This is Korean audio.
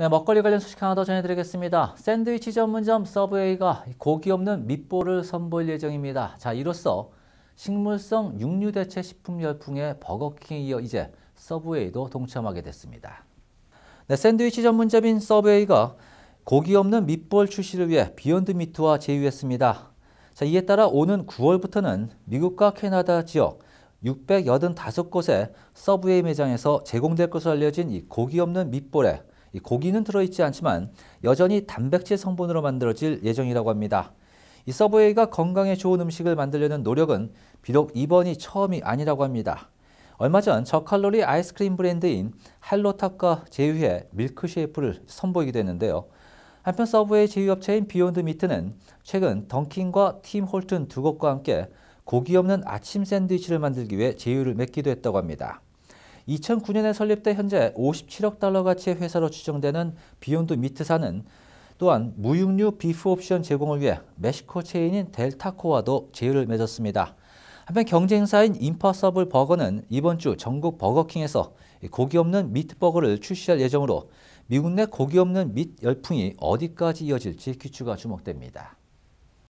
네, 먹거리 관련 소식 하나 더 전해드리겠습니다. 샌드위치 전문점 서브웨이가 고기 없는 밑볼을 선보일 예정입니다. 자, 이로써 식물성 육류 대체 식품 열풍에 버거킹에 이어 이제 서브웨이도 동참하게 됐습니다. 네, 샌드위치 전문점인 서브웨이가 고기 없는 밑볼 출시를 위해 비욘드 미트와 제휴했습니다. 자, 이에 따라 오는 9월부터는 미국과 캐나다 지역 685곳의 서브웨이 매장에서 제공될 것으로 알려진 이 고기 없는 밑볼에 고기는 들어있지 않지만 여전히 단백질 성분으로 만들어질 예정이라고 합니다. 이 서브웨이가 건강에 좋은 음식을 만들려는 노력은 비록 이번이 처음이 아니라고 합니다. 얼마 전 저칼로리 아이스크림 브랜드인 할로탑과 제휴해 밀크쉐이프를 선보이기도 했는데요. 한편 서브웨이 제휴업체인 비욘드 미트는 최근 던킨과 팀 홀튼 두 곳과 함께 고기 없는 아침 샌드위치를 만들기 위해 제휴를 맺기도 했다고 합니다. 2009년에 설립돼 현재 57억 달러 가치의 회사로 추정되는 비욘드 미트사는 또한 무육류 비프 옵션 제공을 위해 멕시코 체인인 델타코와도 제휴를 맺었습니다. 한편 경쟁사인 임퍼서블 버거는 이번 주 전국 버거킹에서 고기 없는 미트버거를 출시할 예정으로 미국 내 고기 없는 밋 열풍이 어디까지 이어질지 귀추가 주목됩니다.